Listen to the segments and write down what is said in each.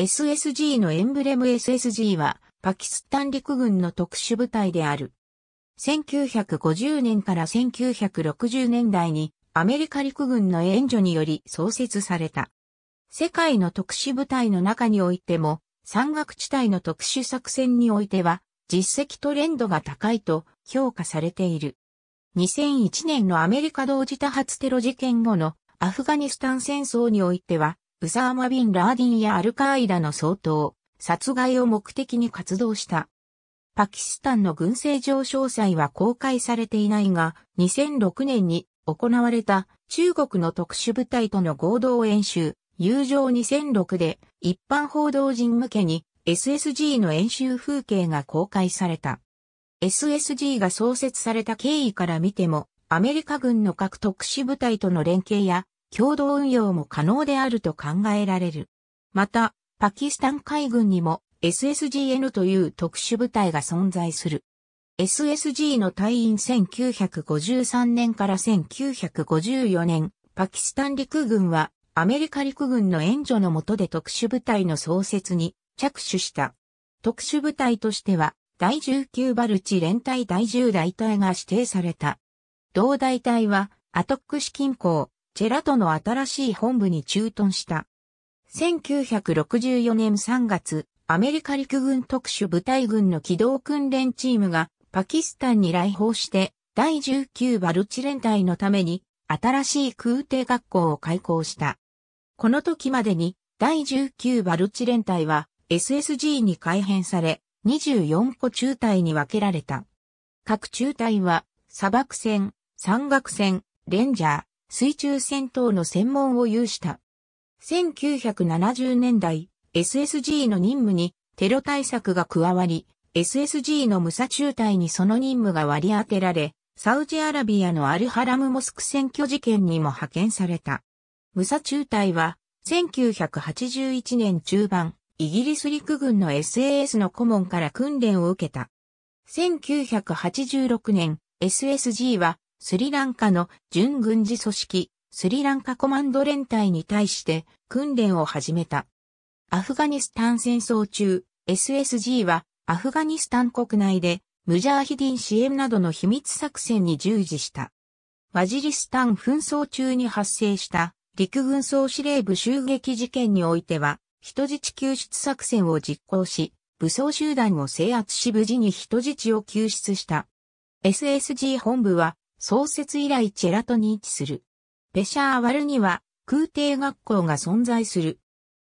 SSG のエンブレム SSG はパキスタン陸軍の特殊部隊である。1950年から1960年代にアメリカ陸軍の援助により創設された。世界の特殊部隊の中においても、山岳地帯の特殊作戦においては、実績トレンドが高いと評価されている。2001年のアメリカ同時多発テロ事件後のアフガニスタン戦争においては、ウサーマ・ビン・ラーディンやアルカーイダの総統、殺害を目的に活動した。パキスタンの軍政上詳細は公開されていないが、2006年に行われた中国の特殊部隊との合同演習、友情2006で一般報道陣向けに SSG の演習風景が公開された。SSG が創設された経緯から見ても、アメリカ軍の各特殊部隊との連携や共同運用も可能であると考えられる。また、パキスタン海軍にも SSGN という特殊部隊が存在する。SSG の隊員1953年から1954年、パキスタン陸軍はアメリカ陸軍の援助の下で特殊部隊の創設に着手した。特殊部隊としては、第19バルチ連隊第10大隊が指定された。同大隊は、アトック式近郊、チェラトの新しい本部に駐屯した。1964年3月、アメリカ陸軍特殊部隊軍の機動訓練チームがパキスタンに来訪して第19バルチ連隊のために新しい空挺学校を開校した。この時までに第19バルチ連隊は SSG に改編され24個中隊に分けられた。各中隊は砂漠戦、山岳戦、レンジャー、水中戦闘の専門を有した。1970年代、SSG の任務にテロ対策が加わり、SSG のムサ中隊にその任務が割り当てられ、サウジアラビアのアルハラムモスク選挙事件にも派遣された。ムサ中隊は、1981年中盤、イギリス陸軍の SAS の顧問から訓練を受けた。1986年、SSG はスリランカの準軍事組織、スリランカコマンド連隊に対して訓練を始めた。アフガニスタン戦争中、SSG はアフガニスタン国内でムジャーヒディン支援などの秘密作戦に従事した。ワジリスタン紛争中に発生した陸軍総司令部襲撃事件においては、人質救出作戦を実行し、武装集団を制圧し無事に人質を救出した。SSG 本部は創設以来チェラトに位置する。ペシャーワルには空挺学校が存在する。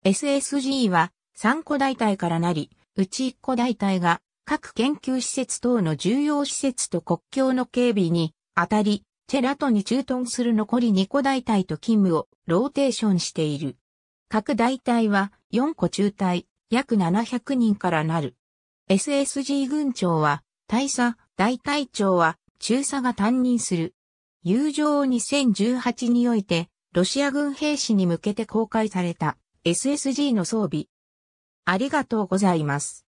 SSG は3個大隊からなり、うち1個大隊が各研究施設等の重要施設と国境の警備にあたり、チェラトに駐屯する残り2個大隊と勤務をローテーションしている。各大隊は4個中隊、約700人からなる。SSG 軍長は、大佐、大隊長は、中佐が担任する。友情を2018において、ロシア軍兵士に向けて公開された SSG の装備。ありがとうございます。